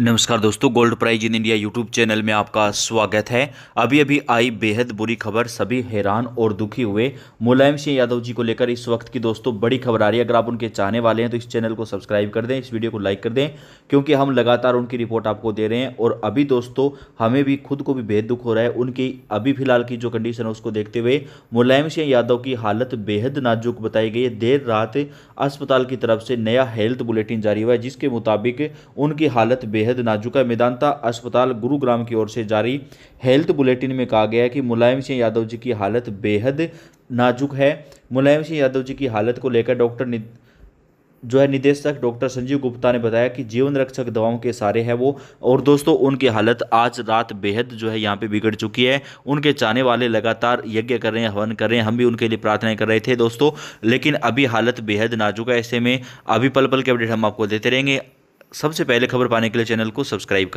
नमस्कार दोस्तों gold price in India YouTube channel में आपका स्वागत है अभी अभी आई बेहद बुरी खबर सभी हैरान और दुखी हुए मुलायम सिंह यादव जी को लेकर इस वक्त की दोस्तों बड़ी खबर आ रही है अगर आप उनके चाहने वाले हैं तो इस चैनल को सब्सक्राइब कर दें इस वीडियो को लाइक कर दें क्योंकि हम लगातार उनकी रिपोर्ट आपको दे रहे हैं और अभी दोस्तों हमें भी खुद को भी बेहद दुख हो रहा है उनकी अभी फिलहाल की जो कंडीशन है उसको देखते हुए मुलायम सिंह यादव की हालत बेहद नाजुक बताई गई है देर रात अस्पताल की तरफ से नया हेल्थ बुलेटिन जारी हुआ है जिसके मुताबिक उनकी हालत बेहद बेहद नाजुक है मेदांता अस्पताल गुरुग्राम की ओर से जारी हेल्थ बुलेटिन में कहा गया है कि मुलायम सिंह यादव जी की हालत बेहद नाजुक है मुलायम सिंह यादव जी की हालत को लेकर डॉक्टर जो है निदेशक डॉक्टर संजीव गुप्ता ने बताया कि जीवन रक्षक दवाओं के सारे हैं वो और दोस्तों उनकी हालत आज रात बेहद जो है यहाँ पे बिगड़ चुकी है उनके चाहने वाले लगातार यज्ञ कर रहे हैं हवन कर रहे हैं हम भी उनके लिए प्रार्थनाएं कर रहे थे दोस्तों लेकिन अभी हालत बेहद नाजुक है ऐसे में अभी पल पल के अपडेट हम आपको देते रहेंगे सबसे पहले खबर पाने के लिए चैनल को सब्सक्राइब